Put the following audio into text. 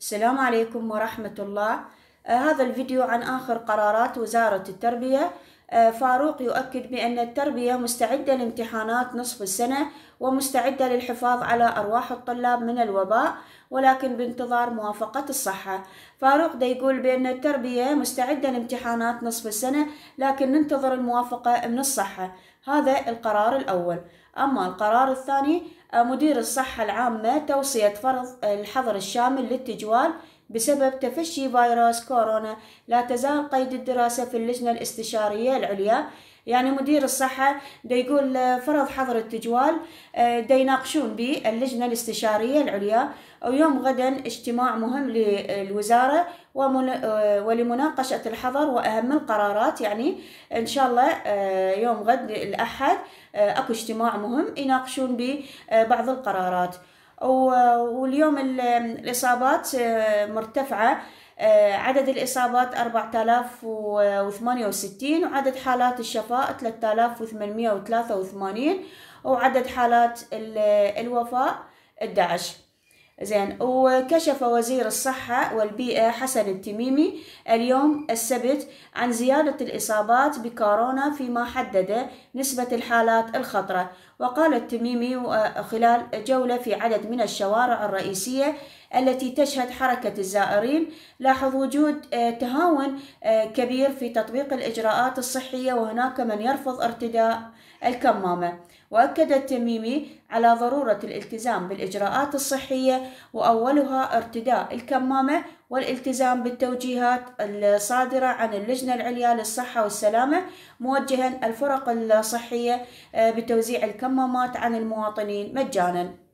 السلام عليكم ورحمة الله آه، هذا الفيديو عن آخر قرارات وزارة التربية آه، فاروق يؤكد بأن التربية مستعدة لامتحانات نصف السنة ومستعدة للحفاظ على أرواح الطلاب من الوباء ولكن بانتظار موافقة الصحة فاروق دا يقول بأن التربية مستعدة لامتحانات نصف السنة لكن ننتظر الموافقة من الصحة هذا القرار الأول أما القرار الثاني آه، مدير الصحة العامة توصية فرض الحظر الشامل للتجوال بسبب تفشي فيروس كورونا لا تزال قيد الدراسة في اللجنة الاستشارية العليا يعني مدير الصحة دي يقول آه، فرض حظر التجوال آه، دي يناقشون به اللجنة الاستشارية العليا ويوم غدا اجتماع مهم للوزارة آه، ولمناقشة الحظر وأهم القرارات يعني إن شاء الله يوم غد الأحد أكو اجتماع مهم يناقشون به بعض القرارات واليوم الإصابات آه، مرتفعة آه، عدد الإصابات 4068 وعدد حالات الشفاء 3883 وعدد حالات الوفاة 11 زين وكشف وزير الصحة والبيئة حسن التميمي اليوم السبت عن زيادة الإصابات بكورونا فيما حدد نسبة الحالات الخطرة وقال التميمي آه، خلال جولة في عدد من الشوارع الرئيسية التي تشهد حركة الزائرين لاحظ وجود آه، تهاون آه، كبير في تطبيق الإجراءات الصحية وهناك من يرفض ارتداء الكمامة وأكد التميمي على ضرورة الالتزام بالإجراءات الصحية وأولها ارتداء الكمامة والالتزام بالتوجيهات الصادرة عن اللجنة العليا للصحة والسلامة موجها الفرق الصحية آه، بتوزيع الكمامات عن المواطنين مجاناً